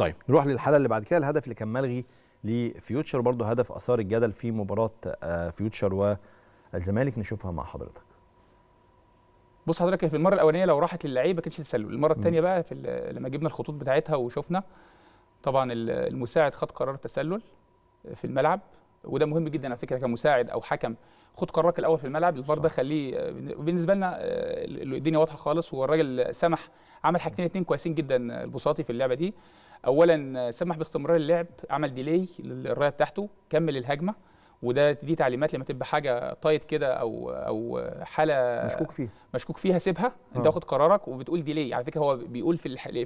طيب نروح للحاله اللي بعد كده الهدف اللي كان ملغي لفيوتشر برضه هدف اثار الجدل في مباراه آه، فيوتشر والزمالك نشوفها مع حضرتك بص حضرتك في المره الاولانيه لو راحت للعيبه كانتش تسلل المره الثانيه بقى في لما جبنا الخطوط بتاعتها وشفنا طبعا المساعد خد قرار تسلل في الملعب وده مهم جدا على فكره كمساعد او حكم خد قرارك الاول في الملعب الفار ده خليه بالنسبه لنا آه، الدنيا واضحه خالص والراجل سمح عمل حاجتين اتنين كويسين جدا آه، البساطي في اللعبه دي اولا آه، سمح باستمرار اللعب عمل ديلي للرايه بتاعته كمل الهجمه وده دي تعليمات لما تبقى حاجه تايت كده او او حاله مشكوك فيها مشكوك فيها سيبها انت واخد قرارك وبتقول ديلي على فكره هو بيقول في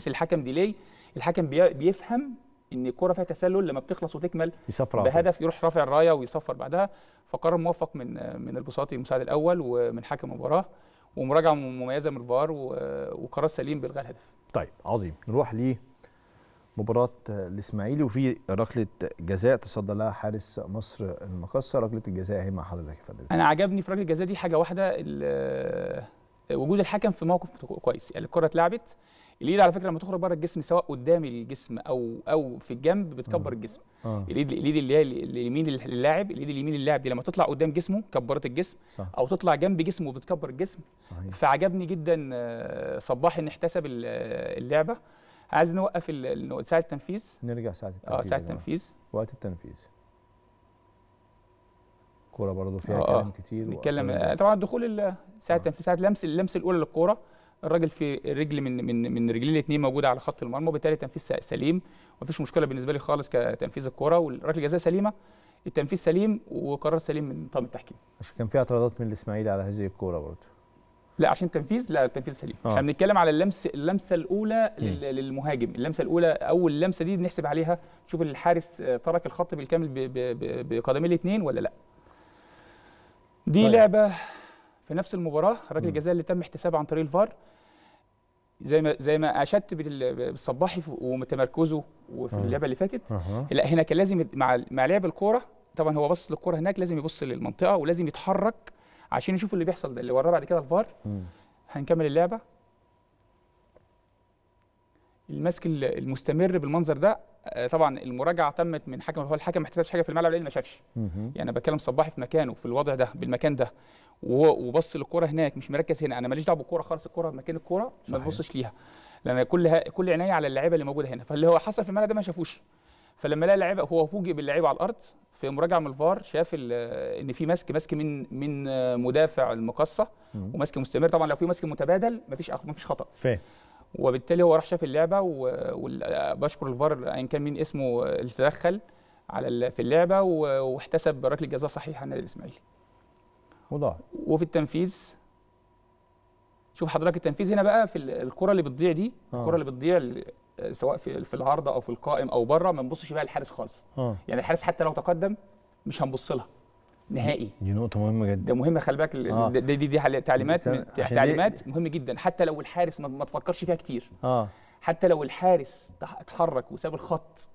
في الحكم ديلي الحكم بيفهم ان الكره فيها تسلل لما بتخلص وتكمل يصفر بهدف يروح رافع الرايه ويصفر بعدها فقرار موفق من من البساطي المساعد الاول ومن حكم المباراه ومراجعه مميزه من الفار وقرار سليم بالغاء الهدف. طيب عظيم نروح لمباراه الاسماعيلي وفي ركله جزاء تصدى لها حارس مصر المقصه ركله الجزاء اهي مع حضرتك يا فندم. انا عجبني في ركله الجزاء دي حاجه واحده وجود الحكم في موقف كويس يعني الكره اتلعبت الايد على فكره لما تخرج بره الجسم سواء قدام الجسم او او في الجنب بتكبر آه. الجسم آه. الايد الايد اللي هي اليمين للاعب الايد اليمين للاعب دي لما تطلع قدام جسمه كبرت الجسم صح. او تطلع جنب جسمه بتكبر الجسم صحيح. فعجبني جدا آه، صباح ان احتسب آه، اللعبه عايز نوقف ساعه التنفيذ نرجع ساعه التنفيذ اه ساعه التنفيذ وقت التنفيذ الكوره برضه فيها آه كلام كتير نتكلم طبعا دخول ساعه آه. ساعه لمس اللمس الاولى للكوره الراجل في رجل من من من رجليه الاثنين موجوده على خط المرمى وبالتالي تنفيذ سليم ومفيش مشكله بالنسبه لي خالص كتنفيذ الكره والركله الجزاء سليمه التنفيذ سليم وقرار سليم من طاقم التحكيم عشان كان في اعتراضات من الاسماعيلي على هذه الكوره برضه لا عشان تنفيذ لا التنفيذ سليم آه. احنا بنتكلم على اللمس اللمسه الاولى م. للمهاجم اللمسه الاولى اول لمسه دي بنحسب عليها نشوف الحارس ترك الخط بالكامل بقدمي الاثنين ولا لا دي طيب. لعبه في نفس المباراه ركله جزاء اللي تم احتسابها عن طريق الفار زي ما زي ما اشدت بالصباحي ومتمركزه وفي اللعبه اللي فاتت أه. لا هنا كان لازم مع مع لعب الكوره طبعا هو بص للكوره هناك لازم يبص للمنطقه ولازم يتحرك عشان يشوف اللي بيحصل ده اللي وراه بعد كده الفار هنكمل اللعبه المسك المستمر بالمنظر ده آه، طبعا المراجعه تمت من حكم هو الحكم ما احتسبش حاجه في الملعب لان ما شافش يعني انا بتكلم صباحي في مكانه في الوضع ده بالمكان ده وبص للكوره هناك مش مركز هنا انا ماليش دعوه بالكوره خالص الكوره مكان الكوره ما تبصش ليها لان كل كل عنايه على اللعيبه اللي موجوده هنا فاللي هو حصل في الملعب ده ما شافوش فلما لقى اللعيبه هو فوجئ باللعيبه على الارض في مراجعه من الفار شاف ان في مسك مسك من من مدافع المقصه ومسك مستمر طبعا لو في مسك متبادل مفيش مفيش خطا فيه. وبالتالي هو راح شاف اللعبه وبشكر الفار ايا كان مين اسمه اللي تدخل على في اللعبه واحتسب ركله جزاء صحيحه النادي الاسماعيلي. وضاع وفي التنفيذ شوف حضرتك التنفيذ هنا بقى في الكره اللي بتضيع دي آه. الكره اللي بتضيع سواء في في العارضه او في القائم او بره ما نبصش بقى للحارس خالص آه. يعني الحارس حتى لو تقدم مش هنبص لها نهائي دي نقطة مهمة جدا ده مهمة خلي بالك آه. دي دي, دي تعليمات إيه؟ تعليمات مهمة جدا حتى لو الحارس ما, ما تفكرش فيها كتير اه حتى لو الحارس اتحرك وساب الخط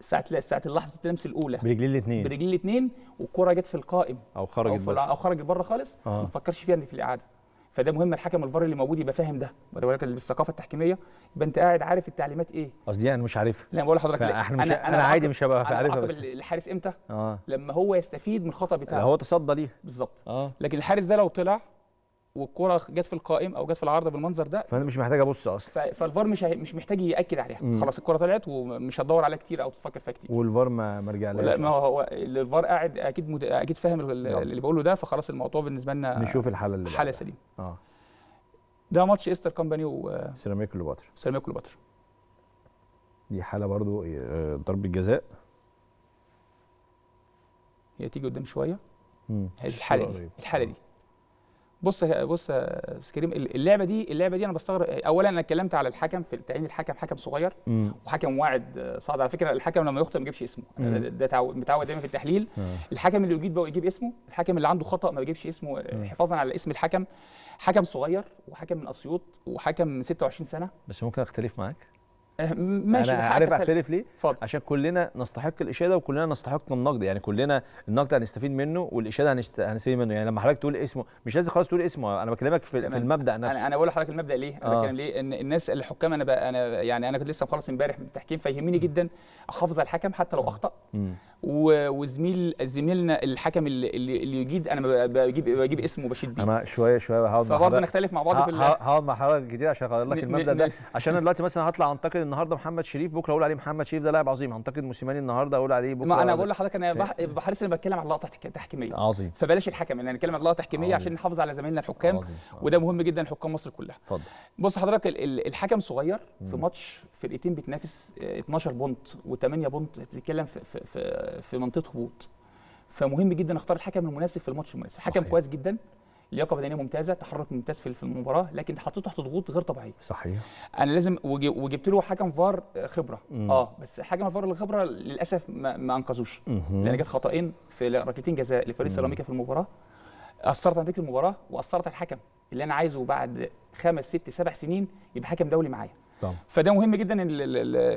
ساعة ساعة اللحظة اللمس الأولى برجلين الاثنين برجلين الاثنين والكرة جت في القائم أو خرجت أو, أو خرجت بره خالص آه. ما تفكرش فيها إن في الإعادة فده مهم الحكم الفار اللي موجود يبقى فاهم ده واخد بالك بالثقافه التحكيميه يبقى انت قاعد عارف التعليمات ايه قصدي يعني انا مش عارفها لا بقول لحضرتك لا مش انا, أنا عادي مش هبقى عارفها بس الحارس امتى آه. لما هو يستفيد من الخطا بتاعه هو تصدى ليه بالظبط آه. لكن الحارس ده لو طلع والكره جت في القائم او جت في العارضه بالمنظر ده فانا مش محتاج ابص اصلا فالفار مش مش محتاج ياكد عليها مم. خلاص الكره طلعت ومش هتدور عليها كتير او تفكر فيها كتير والفار ما مرجع لا ما هو الفار قاعد اكيد مد... اكيد فاهم نعم. اللي بقوله ده فخلاص الموضوع بالنسبه لنا نشوف الحاله اللي حاله سليمه اه ده ماتش ايستر كومباني و كليوباترا سيراميك كليوباترا دي حاله برضو آه، ضربه جزاء هي تيجي قدام شويه الحاله دي الحاله دي بص بص يا كريم اللعبه دي اللعبه دي انا بستغرب اولا انا اتكلمت على الحكم في تعيين الحكم حكم صغير وحكم واعد صعد على فكره الحكم لما يخطئ ما يجيبش اسمه ده متعود دايما في التحليل آه. الحكم اللي يجيب يجيب اسمه الحكم اللي عنده خطا ما بيجيبش اسمه آه، حفاظا على اسم الحكم حكم صغير وحكم من اسيوط وحكم من 26 سنه بس ممكن اختلف معاك آه، ماشي انا عارف اختلف ليه فضل. عشان كلنا نستحق الاشاده وكلنا نستحق النقد يعني كلنا النقد هنستفيد منه والاشاده هنستفيد منه يعني لما حضرتك تقول اسمه مش لازم خلاص تقول اسمه انا بكلمك في, في المبدا نفسه انا انا بقول لحضرتك المبدا ليه انا آه. بتكلم ليه ان الناس الحكام انا بقى انا يعني انا كنت لسه مخلص امبارح من التحكيم فيهمني جدا احافظ على الحكم حتى لو اخطا وزميل زميلنا الحكم اللي, اللي يجيد انا بجيب بجيب اسمه وبشد بيه انا شويه شويه هقعد فبرضه نختلف مع بعض في هقعد مع حضرتك كتير عشان اغير لك المبدا ده عشان دلوقتي مثلا هطلع انتقد النهارده محمد شريف بكره اقول عليه محمد شريف ده لاعب عظيم هنتقد موسيماني النهارده اقول عليه بكره ما انا بقول لحضرتك انا بح... بحرص انا بتكلم يعني عن لقطه تحكيميه عظيم فبلاش الحكم انا بتكلم عن لقطه تحكيميه عشان نحافظ على زمايلنا الحكام عظيم. عظيم. وده مهم جدا لحكام مصر كلها اتفضل بص حضرتك الحكم صغير في ماتش فرقتين بتنافس 12 آه، بونت و8 بونت بتتكلم في في, في منطقه هبوط فمهم جدا اختار الحكم المناسب في الماتش المناسب حكم كويس جدا لياقه بدنيه ممتازه تحرك ممتاز في المباراه لكن حطيته تحت ضغوط غير طبيعيه صحيح انا لازم وجبت له حكم فار آه، خبره مم. اه بس حكم فار الخبره للاسف ما, ما انقذوش لان جت خطأين في ركلتين جزاء لفريق سيراميكا في المباراه اثرت على نتيجه المباراه واثرت على الحكم اللي انا عايزه بعد خمس ست سبع سنين يبقى حكم دولي معايا فده مهم جدا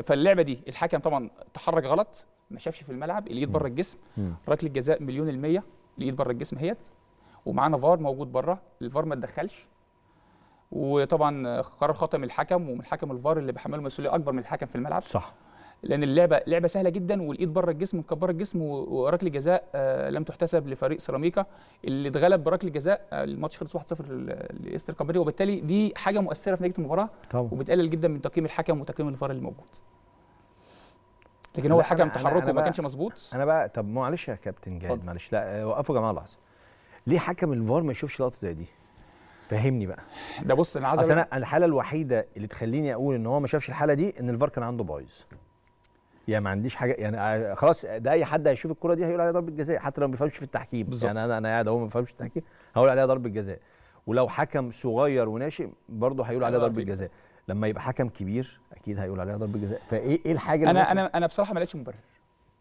فاللعبه دي الحكم طبعا تحرك غلط ما شافش في الملعب الايد بره الجسم ركله جزاء مليون المية الايد بره الجسم هيت ومعانا فار موجود بره الفار ما اتدخلش وطبعا قرار خطأ من الحكم ومن حكم الفار اللي بيحمله مسؤوليه اكبر من الحكم في الملعب صح لان اللعبه لعبه سهله جدا والايد بره الجسم مكبره الجسم وركله جزاء آه، لم تحتسب لفريق سيراميكا اللي اتغلب بركله جزاء آه، الماتش خلص 1-0 لاستر كامبري وبالتالي دي حاجه مؤثره في نتيجه المباراه طبعا. وبتقلل جدا من تقييم الحكم وتقييم الفار اللي موجود لكن هو الحكم تحركه ما كانش مظبوط انا بقى طب معلش يا كابتن جاد معلش لا آه، وقفوا يا جماعه لحظه ليه حكم الفار ما يشوفش لقطه زي دي فهمني بقى ده بص انا عايز اصل انا الحاله الوحيده اللي تخليني اقول ان هو ما شافش الحاله دي ان الفار كان عنده بايظ يعني ما عنديش حاجه يعني آه، خلاص ده اي حد هيشوف الكره دي هيقول عليها ضربه جزاء حتى لو ما بيفهمش في التحكيم بالزبط. يعني انا انا قاعد اهو ما بفهمش التحكيم هقول عليها ضربه جزاء ولو حكم صغير وناشئ برضه هيقول عليها ضربه جزاء لما يبقى حكم كبير اكيد هيقول عليها ضربه جزاء فايه ايه الحاجه انا انا انا بصراحه ما لقيتش مبرر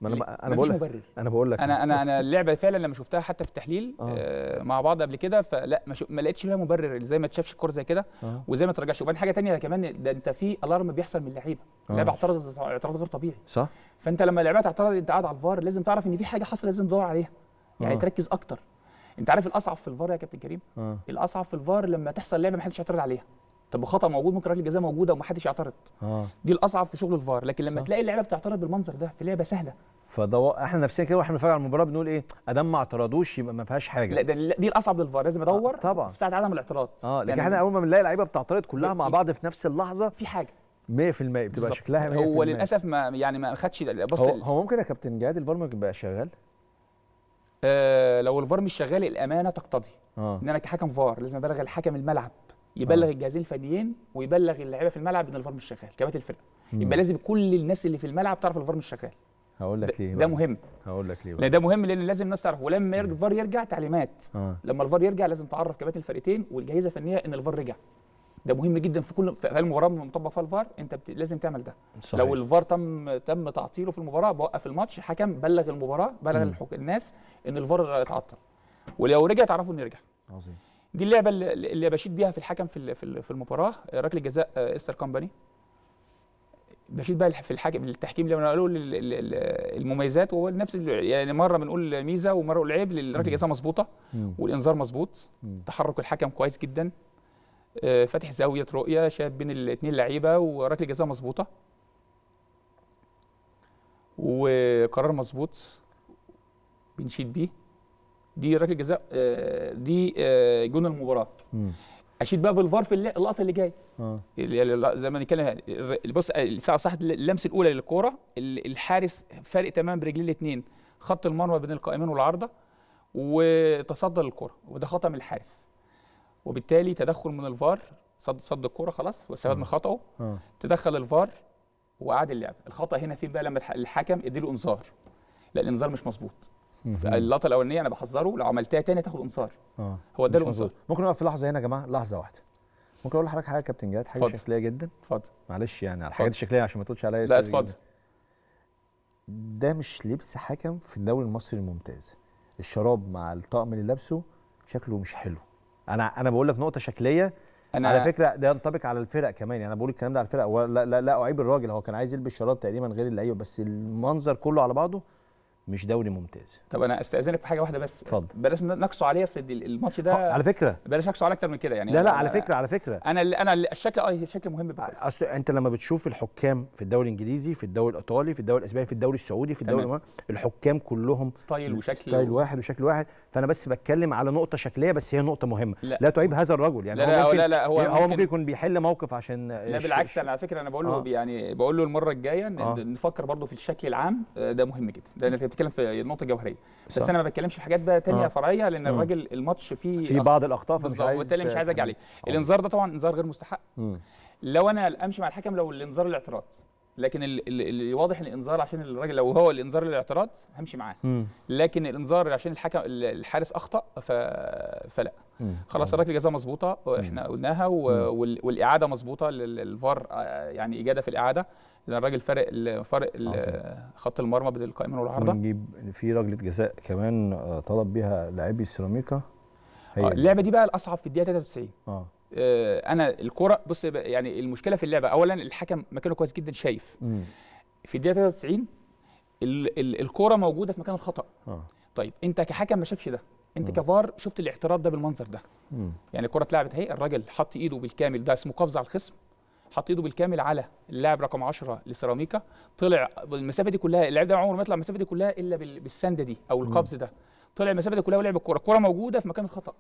ما انا انا بقول لك انا بقول لك انا انا انا اللعبه فعلا لما شفتها حتى في التحليل آه. آه مع بعض قبل كده فلا ما, ما لقيتش فيها مبرر ازاي ما تشافش الكوره زي كده آه. وزي ما ترجعش وبعدين حاجه ثانيه كمان ده انت في الارم بيحصل من اللعيبه آه. اللعيبه اعترضت اعتراض غير طبيعي صح فانت لما اللعيبه تعترض انت قاعد على الفار لازم تعرف ان في حاجه حصلت لازم تدور عليها يعني آه. تركز اكتر انت عارف الاصعب في الفار يا كابتن كريم آه. الاصعب في الفار لما تحصل لعبه ما حدش يعترض عليها طب خطا موجود ممكن ركله جزاء موجوده ومحدش يعترض آه. دي الاصعب في شغل الفار لكن لما صح. تلاقي اللعيبه بتعترض بالمنظر ده في لعبه سهله فده احنا نفسيا كده واحنا بنتفرج على المباراه بنقول ايه ادام ما اعترضوش يبقى ما فيهاش حاجه لا ده دي الاصعب للفار لازم ادور آه طبعا في ساعه عدم الاعتراض اه لكن يعني احنا اول ما بنلاقي لعيبه بتعترض كلها مع بعض في نفس اللحظه في حاجه 100% بتبقى شكلها 100% هو للاسف ما يعني ما خدش بص هو, هو ممكن يا كابتن جهاد الفار ممكن يبقى شغال آه لو الفار مش شغال الامانه تقتضي آه. ان انا كحكم فار لازم ابلغ الحكم الملعب يبلغ آه. الجهازين الفنيين ويبلغ اللعيبه في الملعب ان الفار مش شغال كباتن الفرقه يبقى لازم كل الناس اللي في الملعب تعرف الفار مش شغال هقول لك ليه ده مهم هقول لك ليه بقى. ده مهم لان لازم الناس تعرف ولما يرجع الفار يرجع تعليمات آه. لما الفار يرجع لازم تعرف كباتن الفرقتين والجهيزه الفنيه ان الفار رجع ده مهم جدا في كل في المباراه اللي مطبق فيها الفار انت بت... لازم تعمل ده صحيح. لو الفار تم تم تعطيله في المباراه بوقف الماتش حكم بلغ المباراه بلغ الحك... الناس ان الفار اتعطل ولو رجع تعرفوا انه رجع عظيم دي اللعبه اللي بشيد بيها في الحكم في في المباراه ركله جزاء آه، استر كومباني بشيد بقى في الحكم التحكيم لما قالوا المميزات وهو نفس يعني مره بنقول ميزه ومره بنقول عيب ركله جزاء مظبوطه والانذار مظبوط تحرك الحكم كويس جدا آه، فاتح زاويه رؤيه شاب بين الاثنين لعيبه وركله جزاء مظبوطه وقرار مظبوط بنشيد بيه دي ركله جزاء آه، دي آه، جون المباراه مم. اشيد بقى بالفار في اللقطه اللي جايه اه زي ما نتكلم بص الساعه آه، صح اللمسه الاولى للكوره الحارس فارق تماما برجلين الاثنين خط المرمى بين القائمين والعارضه وتصدى للكوره وده خطا من الحارس وبالتالي تدخل من الفار صد صد الكوره خلاص واستفاد من خطاه آه. تدخل الفار واعاد اللعب الخطا هنا فين بقى لما الحكم اديله انذار لا الانذار مش مظبوط اللقطه الاولانيه انا بحذره لو عملتها تاني هتاخد انصار اه هو ده الانصار ممكن نقف في لحظه هنا يا جماعه لحظه واحده ممكن اقول لحضرتك حاجه يا كابتن جاد حاجه فضل. شكليه جدا اتفضل معلش يعني على الحاجات الشكليه عشان ما تقولش عليا لا اتفضل ده مش لبس حكم في الدوري المصري الممتاز الشراب مع الطقم اللي لابسه شكله مش حلو انا انا بقول لك نقطه شكليه أنا على فكره ده ينطبق على الفرق كمان يعني انا بقول الكلام ده على الفرق لا لا لا اعيب الراجل هو كان عايز يلبس شراب تقريبا غير اللعيبه بس المنظر كله على بعضه مش دوري ممتاز طب انا استاذنك في حاجه واحده بس اتفضل بلاش نقصوا عليا سيدي الماتش ده على فكره بلاش نقصوا عليك اكتر من كده يعني لا لا على فكره على فكره انا اللي انا اللي الشكل اه الشكل مهم بس اصل انت لما بتشوف الحكام في الدوري الانجليزي في الدوري الايطالي في الدوري الاسباني في الدوري السعودي في الدوري الحكام كلهم ستايل وشكل ستايل واحد وشكل واحد فانا بس بتكلم على نقطه شكليه بس هي نقطه مهمه لا, لا تعيب هذا الرجل يعني لا هو ممكن لا لا هو, هو ممكن يكون بيحل موقف عشان لا بالعكس انا على فكره انا بقول له آه. يعني بقول له المره الجايه آه. نفكر برضه في الشكل العام آه، ده مهم جدا ده بتتكلم في النقطه الجوهريه بس صح. انا ما بتكلمش في حاجات بقى تانية آه. فرعيه لان الراجل الماتش فيه في بعض الاخطاء فمش بالظبط وبالتالي مش عايز اجي عليه آه. الانذار ده طبعا انذار غير مستحق م. لو انا امشي مع الحكم لو الانذار الاعتراض لكن اللي واضح الانذار عشان الراجل لو هو الانذار الاعتراض همشي معاه لكن الانذار عشان الحكم الحارس اخطا ف... فلا خلاص الراجل جزاء مظبوطه احنا قلناها و... والاعاده مظبوطه للفار آه، يعني اجاده في الاعاده لان الراجل فارق فارق خط المرمى بين القائمه والعارضه ونجيب في ركله جزاء كمان آه، طلب بيها لاعبي السيراميكا آه اللعبه دي بقى الاصعب في الدقيقه 93 آه. اه انا الكره بص يعني المشكله في اللعبه اولا الحكم مكانه كويس جدا شايف مم. في الدقيقه 93 الكره موجوده في مكان الخطا آه. طيب انت كحكم ما شافش ده انت كفار شفت الاعتراض ده بالمنظر ده مم. يعني الكره اتلعبت اهي الراجل حط ايده بالكامل ده اسمه قفز على الخصم حط ايده بالكامل على اللاعب رقم 10 لسيراميكا طلع المسافه دي كلها اللاعب ده عمره ما يطلع المسافه دي كلها الا بالسنده دي او القفز ده طلع المسافه دي كلها ولعب الكوره الكوره موجوده في مكان الخطا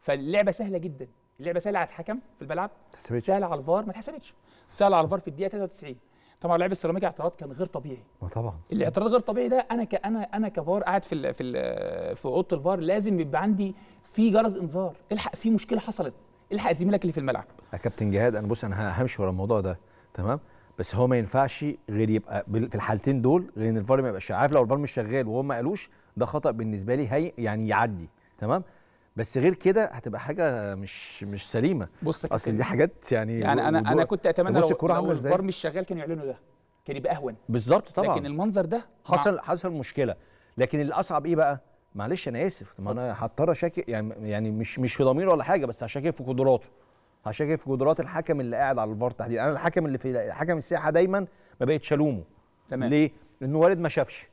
فاللعبه سهله جدا اللعبه سهله على الحكم في الملعب سهله على الفار ما اتحسبتش سهله على الفار في الدقيقه 93 طبعا لعيب السيراميكا اعتراض كان غير طبيعي طبعا الاعتراض غير طبيعي ده انا انا انا كفار قاعد في الـ في الـ في اوضه الفار لازم يبقى عندي في جرس انذار الحق في مشكله حصلت الحق زميلك اللي في الملعب يا آه، كابتن جهاد انا بص انا همشي ورا الموضوع ده تمام بس هو ما ينفعش غير يبقى في الحالتين دول غير ان الفار ما يبقاش عارف لو الفار مش شغال وهو ما قالوش ده خطا بالنسبه لي هي يعني يعدي تمام بس غير كده هتبقى حاجه مش مش سليمه بص اصل دي حاجات يعني يعني انا انا كنت اتمنى لو, لو الفار مش شغال كانوا يعلنوا ده كان يبقى اهون بالظبط طبعا لكن المنظر ده حصل حصل مشكله لكن الاصعب ايه بقى معلش انا اسف ما انا هضطر اشاكك يعني يعني مش مش في ضميره ولا حاجه بس هشاكك في قدراته كده في قدرات الحكم اللي قاعد على الفار تحديدا انا الحكم اللي في حكم السياحه دايما ما بقتش الومه تمام ليه؟ لانه وارد ما شافش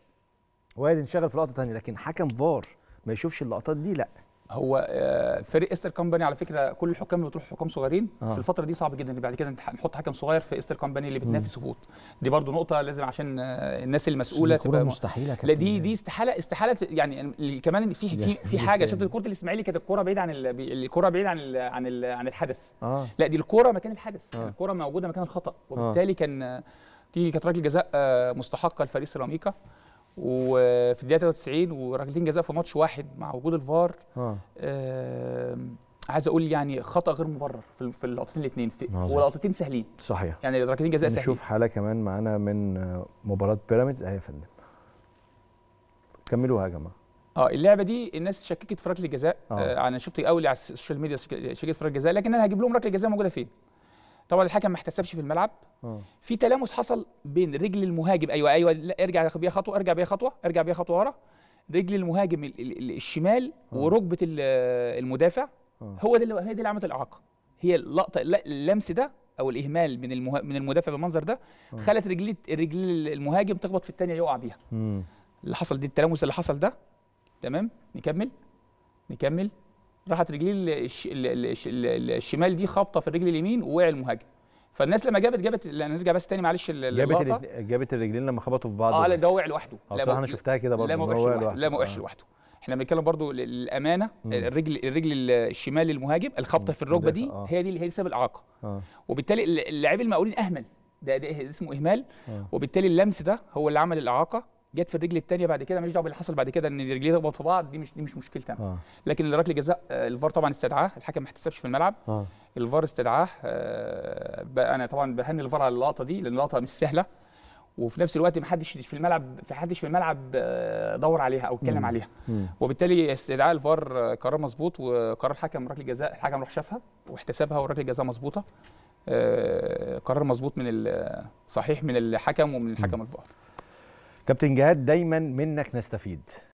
وارد انشغل في لقطه ثانيه لكن حكم فار ما يشوفش اللقطات دي لا هو آه، فريق استر كومباني على فكره كل الحكام اللي بتروح حكام صغيرين آه. في الفتره دي صعب جدا بعد كده نحط حكم صغير في استر كومباني اللي بتنافس هبوط دي برضو نقطه لازم عشان آه، الناس المسؤوله تبقى مستحيله لا دي دي استحاله استحاله يعني كمان في في, في حاجه شفت كره الاسماعيلي كانت الكوره بعيد عن الكوره بعيد عن الـ عن الـ عن الحدث آه. لا دي الكوره مكان الحدث آه. الكوره موجوده مكان الخطا آه. وبالتالي آه. كان دي كانت ركله جزاء مستحقه لفريق سيراميكا وفي الدقيقه 93 وركلتين جزاء في ماتش واحد مع وجود الفار آه. آه عايز اقول يعني خطا غير مبرر في اللقطتين الاثنين نعم. ولقطتين سهلين صحيح يعني ركلتين جزاء سهلين نشوف حاله كمان معانا من آه، مباراه بيراميدز اهي يا فندم كملوها يا جماعه اه اللعبه دي الناس شككت في ركله جزاء آه. آه انا شفت اول على السوشيال ميديا شككت في ركله جزاء لكن انا هجيب لهم ركله جزاء موجوده فين طبعا الحكم ما احتسبش في الملعب آه. في تلامس حصل بين رجل المهاجم ايوه ايوه لا ارجع بيها خطوه ارجع بيها خطوه ارجع بيها خطوه ورا رجل المهاجم الشمال آه. وركبه المدافع آه. هو ده اللي هي دي اللي عملت الاعاقه هي اللقطه اللمس ده او الاهمال من من المدافع بالمنظر ده خلت رجليه رجل المهاجم تخبط في الثانيه يقع بيها اللي حصل دي التلامس اللي حصل ده تمام نكمل نكمل راحت رجليه الشمال دي خابطه في الرجل اليمين ووقع المهاجم فالناس لما جابت جابت نرجع بس تاني معلش جابت جابت الرجلين لما خبطوا في بعض اه لا ده وقع لوحده آه، لا انا شفتها كده برضه لا ما وقعش لوحده لا ما وقعش لوحده احنا بنتكلم برضه للامانه الرجل الرجل الشمال للمهاجم الخبطه في الركبه دي آه. هي دي هي سبب الاعاقه آه. وبالتالي اللاعبين المقاولين اهمل ده, ده اسمه اهمال آه. وبالتالي اللمس ده هو اللي عمل الاعاقه جت في الرجل الثانيه بعد كده ماليش دعوه باللي حصل بعد كده ان الرجلين تخبط في بعض دي مش دي مش مشكلتي انا آه. لكن اللي ركله جزاء آه، الفار طبعا استدعاه الحكم ما احتسبش في الملعب آه. الفار استدعاه آه انا طبعا بهني الفار على اللقطه دي لان اللقطه مش سهله وفي نفس الوقت ما حدش في الملعب في حدش في الملعب آه، دور عليها او اتكلم عليها مم. وبالتالي استدعاء الفار آه، قرار مظبوط وقرار حكم ركله جزاء الحكم راح شافها واحتسبها وركله جزاء مظبوطه قرار مظبوط من صحيح من الحكم ومن الحكم الفار كابتن جهاد دايما منك نستفيد